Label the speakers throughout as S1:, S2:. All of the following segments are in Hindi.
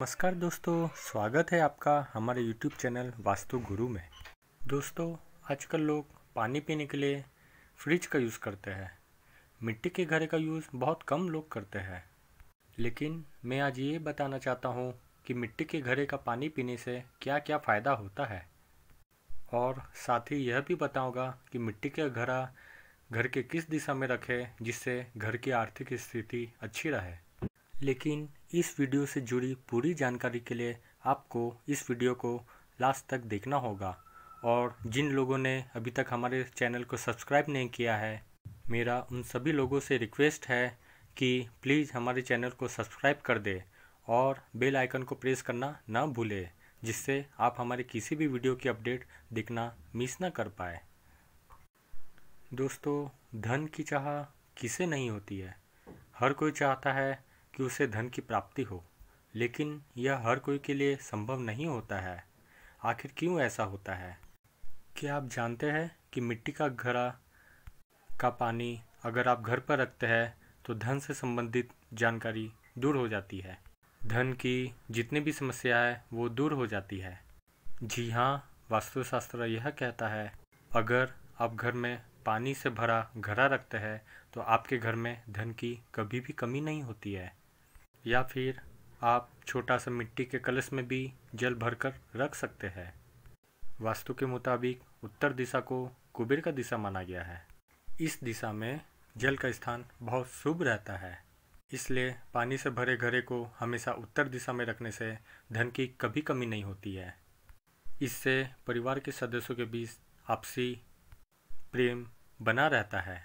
S1: नमस्कार दोस्तों स्वागत है आपका हमारे यूट्यूब चैनल वास्तु गुरु में दोस्तों आजकल लोग पानी पीने के लिए फ्रिज का यूज़ करते हैं मिट्टी के घरे का यूज़ बहुत कम लोग करते हैं लेकिन मैं आज ये बताना चाहता हूँ कि मिट्टी के घरे का पानी पीने से क्या क्या फ़ायदा होता है और साथ ही यह भी बताऊँगा कि मिट्टी का घरा घर के किस दिशा में रखें जिससे घर की आर्थिक स्थिति अच्छी रहे लेकिन इस वीडियो से जुड़ी पूरी जानकारी के लिए आपको इस वीडियो को लास्ट तक देखना होगा और जिन लोगों ने अभी तक हमारे चैनल को सब्सक्राइब नहीं किया है मेरा उन सभी लोगों से रिक्वेस्ट है कि प्लीज़ हमारे चैनल को सब्सक्राइब कर दे और बेल आइकन को प्रेस करना ना भूले जिससे आप हमारे किसी भी वीडियो की अपडेट देखना मिस ना कर पाए दोस्तों धन की चाह किसे नहीं होती है हर कोई चाहता है कि उसे धन की प्राप्ति हो लेकिन यह हर कोई के लिए संभव नहीं होता है आखिर क्यों ऐसा होता है क्या आप जानते हैं कि मिट्टी का घड़ा का पानी अगर आप घर पर रखते हैं तो धन से संबंधित जानकारी दूर हो जाती है धन की जितनी भी समस्या है वो दूर हो जाती है जी हाँ वास्तुशास्त्र यह कहता है अगर आप घर में पानी से भरा घड़ा रखते हैं तो आपके घर में धन की कभी भी कमी नहीं होती है या फिर आप छोटा सा मिट्टी के कलश में भी जल भरकर रख सकते हैं वास्तु के मुताबिक उत्तर दिशा को कुबेर का दिशा माना गया है इस दिशा में जल का स्थान बहुत शुभ रहता है इसलिए पानी से भरे घरे को हमेशा उत्तर दिशा में रखने से धन की कभी कमी नहीं होती है इससे परिवार के सदस्यों के बीच आपसी प्रेम बना रहता है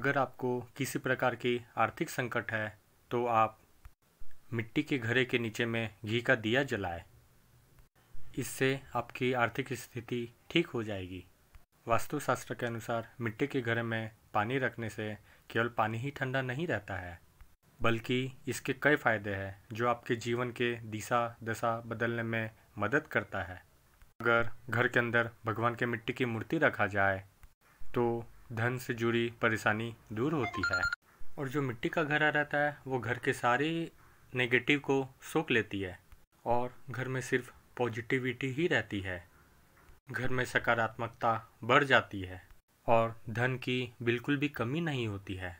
S1: अगर आपको किसी प्रकार की आर्थिक संकट है तो आप मिट्टी के घरे के नीचे में घी का दिया जलाए इससे आपकी आर्थिक स्थिति ठीक हो जाएगी वास्तुशास्त्र के अनुसार मिट्टी के घरे में पानी रखने से केवल पानी ही ठंडा नहीं रहता है बल्कि इसके कई फायदे हैं जो आपके जीवन के दिशा दशा बदलने में मदद करता है अगर घर के अंदर भगवान के मिट्टी की मूर्ति रखा जाए तो धन से जुड़ी परेशानी दूर होती है और जो मिट्टी का घरा रहता है वो घर के सारी नेगेटिव को सोख लेती है और घर में सिर्फ पॉजिटिविटी ही रहती है घर में सकारात्मकता बढ़ जाती है और धन की बिल्कुल भी कमी नहीं होती है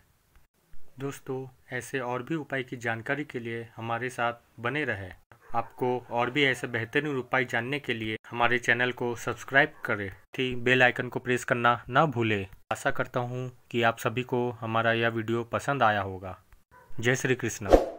S1: दोस्तों ऐसे और भी उपाय की जानकारी के लिए हमारे साथ बने रहे आपको और भी ऐसे बेहतरीन उपाय जानने के लिए हमारे चैनल को सब्सक्राइब करें थी बेल आइकन को प्रेस करना ना भूलें आशा करता हूँ कि आप सभी को हमारा यह वीडियो पसंद आया होगा जय श्री कृष्ण